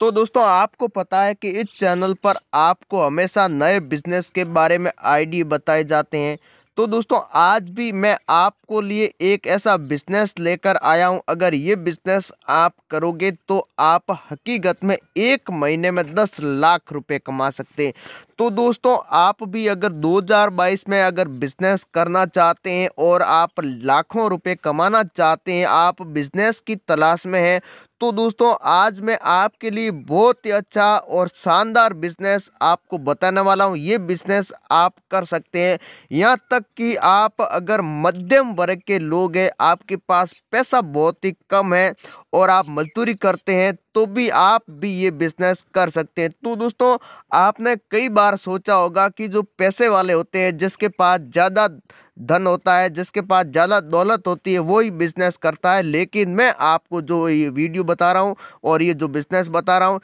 तो दोस्तों आपको पता है कि इस चैनल पर आपको हमेशा नए बिजनेस के बारे में आइडिया बताए जाते हैं तो दोस्तों आज भी मैं आपको लिए एक ऐसा बिजनेस लेकर आया हूं अगर ये बिजनेस आप करोगे तो आप हकीकत में एक महीने में दस लाख रुपए कमा सकते हैं तो दोस्तों आप भी अगर 2022 में अगर बिजनेस करना चाहते हैं और आप लाखों रुपए कमाना चाहते हैं आप बिजनेस की तलाश में हैं तो दोस्तों आज मैं आपके लिए बहुत ही अच्छा और शानदार बिजनेस आपको बताने वाला हूँ ये बिजनेस आप कर सकते हैं यहाँ तक कि आप अगर मध्यम वर्ग के लोग हैं आपके पास पैसा बहुत ही कम है और आप मजदूरी करते हैं तो भी आप भी ये बिजनेस कर सकते हैं तो दोस्तों आपने कई बार सोचा होगा कि जो पैसे वाले होते हैं जिसके पास ज़्यादा धन होता है जिसके पास ज़्यादा दौलत होती है वही बिज़नेस करता है लेकिन मैं आपको जो ये वीडियो बता रहा हूँ और ये जो बिज़नेस बता रहा हूँ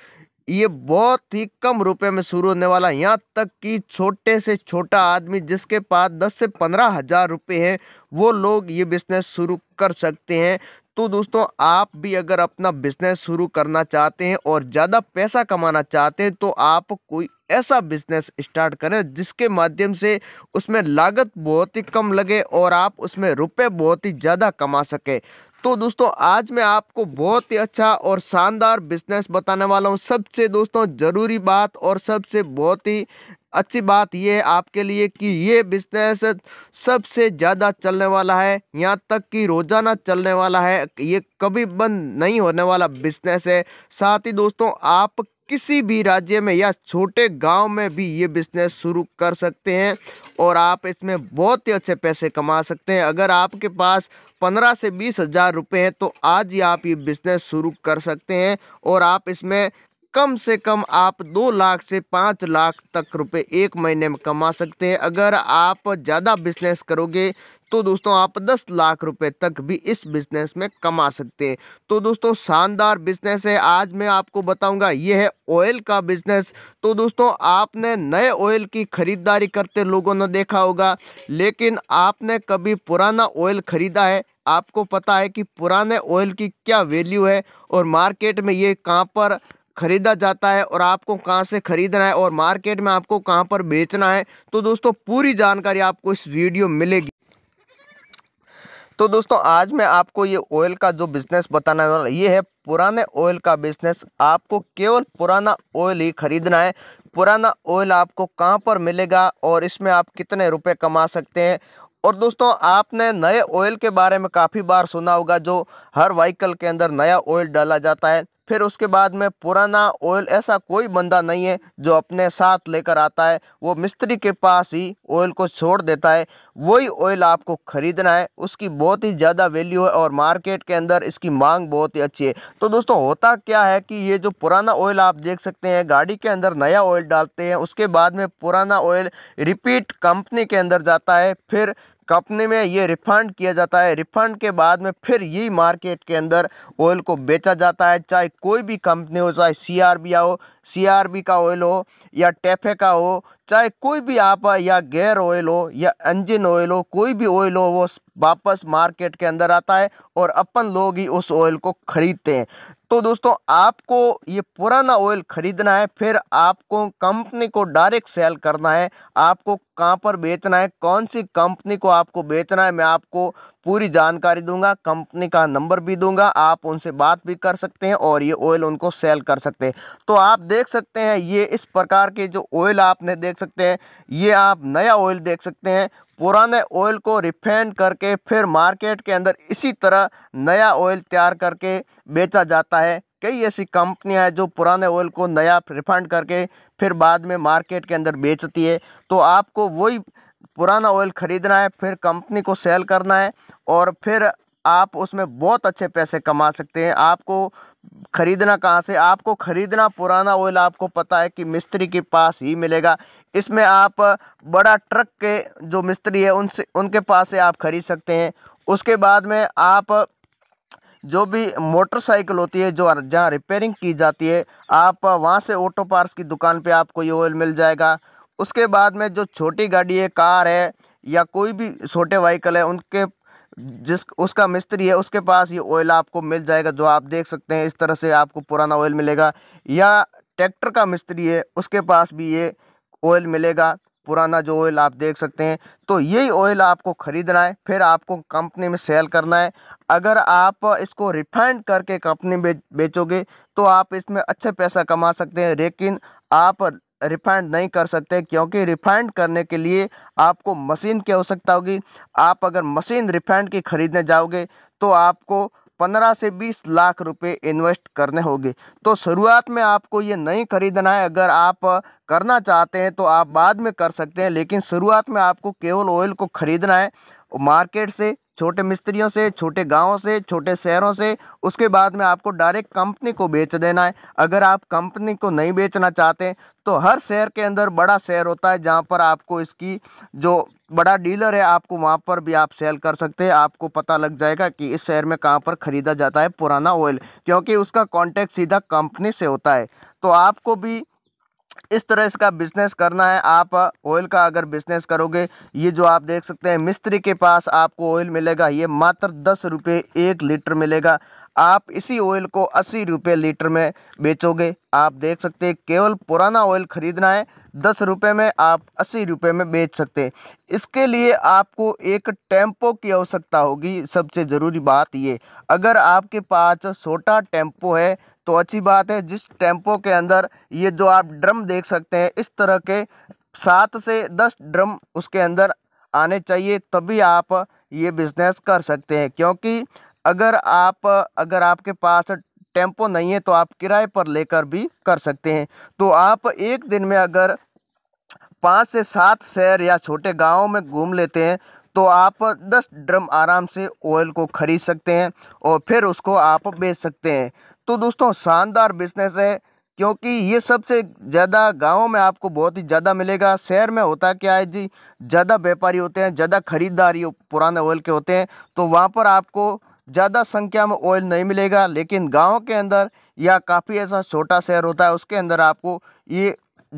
ये बहुत ही कम रुपए में शुरू होने वाला यहाँ तक कि छोटे से छोटा आदमी जिसके पास दस से पंद्रह हज़ार रुपये हैं वो लोग ये बिज़नेस शुरू कर सकते हैं तो दोस्तों आप भी अगर अपना बिजनेस शुरू करना चाहते हैं और ज़्यादा पैसा कमाना चाहते हैं तो आप कोई ऐसा बिजनेस स्टार्ट करें जिसके माध्यम से उसमें लागत बहुत ही कम लगे और आप उसमें रुपए बहुत ही ज़्यादा कमा सकें तो दोस्तों आज मैं आपको बहुत ही अच्छा और शानदार बिजनेस बताने वाला हूँ सबसे दोस्तों ज़रूरी बात और सबसे बहुत ही अच्छी बात ये है आपके लिए कि ये बिजनेस सबसे ज़्यादा चलने वाला है यहाँ तक कि रोज़ाना चलने वाला है ये कभी बंद नहीं होने वाला बिजनेस है साथ ही दोस्तों आप किसी भी राज्य में या छोटे गांव में भी ये बिजनेस शुरू कर सकते हैं और आप इसमें बहुत ही अच्छे पैसे कमा सकते हैं अगर आपके पास पंद्रह से बीस हज़ार रुपये हैं तो आज ही आप ये बिज़नेस शुरू कर सकते हैं और आप इसमें कम से कम आप दो लाख से पाँच लाख तक रुपए एक महीने में कमा सकते हैं अगर आप ज़्यादा बिजनेस करोगे तो दोस्तों आप 10 लाख रुपए तक भी इस बिजनेस में कमा सकते हैं तो दोस्तों शानदार बिजनेस है आज मैं आपको बताऊंगा ये है ऑयल का बिजनेस तो दोस्तों आपने नए ऑयल की खरीदारी करते लोगों ने देखा होगा लेकिन आपने कभी पुराना ऑयल खरीदा है आपको पता है कि पुराने ऑयल की क्या वैल्यू है और मार्केट में ये कहाँ पर ख़रीदा जाता है और आपको कहाँ से ख़रीदना है और मार्केट में आपको कहाँ पर बेचना है तो दोस्तों पूरी जानकारी आपको इस वीडियो में मिलेगी तो दोस्तों आज मैं आपको ये ऑयल का जो बिज़नेस बताना है ये है पुराने ऑयल का बिज़नेस आपको केवल पुराना ऑयल ही ख़रीदना है पुराना ऑयल आपको कहाँ पर मिलेगा और इसमें आप कितने रुपए कमा सकते हैं और दोस्तों आपने नए ऑयल के बारे में काफ़ी बार सुना होगा जो हर व्हीकल के अंदर नया ऑयल डाला जाता है फिर उसके बाद में पुराना ऑयल ऐसा कोई बंदा नहीं है जो अपने साथ लेकर आता है वो मिस्त्री के पास ही ऑयल को छोड़ देता है वही ऑयल आपको ख़रीदना है उसकी बहुत ही ज़्यादा वैल्यू है और मार्केट के अंदर इसकी मांग बहुत ही अच्छी है तो दोस्तों होता क्या है कि ये जो पुराना ऑयल आप देख सकते हैं गाड़ी के अंदर नया ऑयल डालते हैं उसके बाद में पुराना ऑयल रिपीट कंपनी के अंदर जाता है फिर कंपनी में ये रिफंड किया जाता है रिफंड के बाद में फिर यही मार्केट के अंदर ऑयल को बेचा जाता है चाहे कोई भी कंपनी हो चाहे सी आर बी हो सी आर बी का ऑयल हो या टेफे का हो चाहे कोई भी आप या गेयर ऑयल हो या इंजन ऑयल हो कोई भी ऑयल हो वो वापस मार्केट के अंदर आता है और अपन लोग ही उस ऑयल को ख़रीदते हैं तो दोस्तों आपको ये पुराना ऑयल ख़रीदना है फिर आपको कंपनी को डायरेक्ट सेल करना है आपको कहाँ पर बेचना है कौन सी कंपनी को आपको बेचना है मैं आपको पूरी जानकारी दूंगा कंपनी का नंबर भी दूंगा आप उनसे बात भी कर सकते हैं और ये ऑयल उनको सेल कर सकते हैं तो आप देख सकते हैं ये इस प्रकार के जो ऑयल आपने देख सकते हैं ये आप नया ऑयल देख सकते हैं पुराने ऑयल को रिफाइंड करके फिर मार्केट के अंदर इसी तरह नया ऑयल तैयार करके बेचा जाता है कई ऐसी कंपनियां हैं जो पुराने ऑयल को नया रिफाइंड करके फिर बाद में मार्केट के अंदर बेचती है तो आपको वही पुराना ऑयल ख़रीदना है फिर कंपनी को सेल करना है और फिर आप उसमें बहुत अच्छे पैसे कमा सकते हैं आपको ख़रीदना कहाँ से आपको ख़रीदना पुराना ऑयल आपको पता है कि मिस्त्री के पास ही मिलेगा इसमें आप बड़ा ट्रक के जो मिस्त्री है उनसे उनके पास से आप खरीद सकते हैं उसके बाद में आप जो भी मोटरसाइकिल होती है जो जहाँ रिपेयरिंग की जाती है आप वहाँ से ऑटो पार्ट्स की दुकान पे आपको ये ऑयल मिल जाएगा उसके बाद में जो छोटी गाड़ी है कार है या कोई भी छोटे व्हीकल है उनके जिस उसका मिस्त्री है उसके पास ये ऑयल आपको मिल जाएगा जो आप देख सकते हैं इस तरह से आपको पुराना ऑयल मिलेगा या ट्रैक्टर का मिस्त्री है उसके पास भी ये ऑयल मिलेगा पुराना जो ऑयल आप देख सकते हैं तो यही ऑयल आपको ख़रीदना है फिर आपको कंपनी में सेल करना है अगर आप इसको रिफाइंड करके कंपनी में बेचोगे तो आप इसमें अच्छे पैसा कमा सकते हैं लेकिन आप रिफाइंड नहीं कर सकते क्योंकि रिफाइंड करने के लिए आपको मशीन की आवश्यकता होगी आप अगर मशीन रिफाइंड की ख़रीदने जाओगे तो आपको पंद्रह से बीस लाख रुपए इन्वेस्ट करने होंगे तो शुरुआत में आपको ये नहीं खरीदना है अगर आप करना चाहते हैं तो आप बाद में कर सकते हैं लेकिन शुरुआत में आपको केवल ऑयल को ख़रीदना है मार्केट से छोटे मिस्त्रियों से छोटे गाँव से छोटे शहरों से उसके बाद में आपको डायरेक्ट कंपनी को बेच देना है अगर आप कंपनी को नहीं बेचना चाहते तो हर शहर के अंदर बड़ा शहर होता है जहाँ पर आपको इसकी जो बड़ा डीलर है आपको वहाँ पर भी आप सेल कर सकते हैं आपको पता लग जाएगा कि इस शहर में कहाँ पर ख़रीदा जाता है पुराना ऑयल क्योंकि उसका कॉन्टैक्ट सीधा कंपनी से होता है तो आपको भी इस तरह इसका बिज़नेस करना है आप ऑयल का अगर बिज़नेस करोगे ये जो आप देख सकते हैं मिस्त्री के पास आपको ऑयल मिलेगा ये मात्र दस रुपये एक लीटर मिलेगा आप इसी ऑयल को अस्सी रुपये लीटर में बेचोगे आप देख सकते हैं केवल पुराना ऑयल खरीदना है दस रुपये में आप अस्सी रुपये में बेच सकते हैं इसके लिए आपको एक टेम्पो की आवश्यकता होगी सबसे ज़रूरी बात ये अगर आपके पास छोटा टेम्पो है तो अच्छी बात है जिस टेम्पो के अंदर ये जो आप ड्रम देख सकते हैं इस तरह के सात से दस ड्रम उसके अंदर आने चाहिए तभी आप ये बिज़नेस कर सकते हैं क्योंकि अगर आप अगर आपके पास टेम्पो नहीं है तो आप किराए पर लेकर भी कर सकते हैं तो आप एक दिन में अगर पाँच से सात शहर या छोटे गाँव में घूम लेते हैं तो आप दस ड्रम आराम से ऑयल को खरीद सकते हैं और फिर उसको आप बेच सकते हैं तो दोस्तों शानदार बिजनेस है क्योंकि ये सबसे ज़्यादा गाँव में आपको बहुत ही ज़्यादा मिलेगा शहर में होता क्या है जी ज़्यादा व्यापारी होते हैं ज़्यादा खरीदारी पुराने ऑयल के होते हैं तो वहाँ पर आपको ज़्यादा संख्या में ऑयल नहीं मिलेगा लेकिन गाँव के अंदर या काफ़ी ऐसा छोटा शहर होता है उसके अंदर आपको ये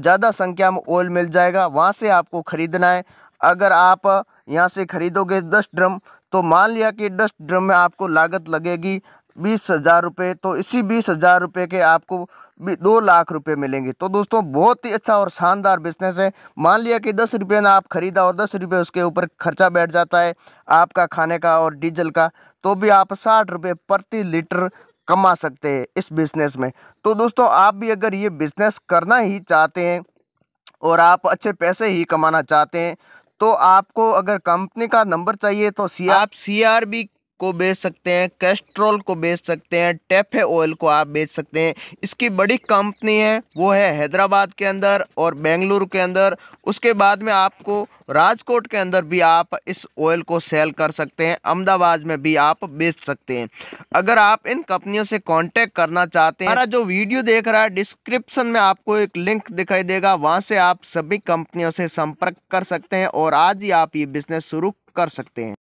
ज़्यादा संख्या में ऑयल मिल जाएगा वहाँ से आपको ख़रीदना है अगर आप यहाँ से ख़रीदोगे दस ड्रम तो मान लिया कि दस ड्रम में आपको लागत लगेगी बीस हज़ार रुपये तो इसी बीस हज़ार रुपये के आपको भी दो लाख रुपए मिलेंगे तो दोस्तों बहुत ही अच्छा और शानदार बिजनेस है मान लिया कि दस रुपये ने आप खरीदा और दस रुपये उसके ऊपर खर्चा बैठ जाता है आपका खाने का और डीजल का तो भी आप साठ रुपये प्रति लीटर कमा सकते हैं इस बिज़नेस में तो दोस्तों आप भी अगर ये बिज़नेस करना ही चाहते हैं और आप अच्छे पैसे ही कमाना चाहते हैं तो आपको अगर कंपनी का नंबर चाहिए तो सी आप सी आर बी को बेच सकते हैं कैस्ट्रोल को बेच सकते हैं टेफे ऑयल को आप बेच सकते हैं इसकी बड़ी कंपनी है वो है हैदराबाद के अंदर और बेंगलुरु के अंदर उसके बाद में आपको राजकोट के अंदर भी आप इस ऑयल को सेल कर सकते हैं अहमदाबाद में भी आप बेच सकते हैं अगर आप इन कंपनियों से कांटेक्ट करना चाहते हैं हमारा जो वीडियो देख रहा है डिस्क्रिप्शन में आपको एक लिंक दिखाई देगा वहाँ से आप सभी कंपनियों से संपर्क कर सकते हैं और आज ही आप ये बिजनेस शुरू कर सकते हैं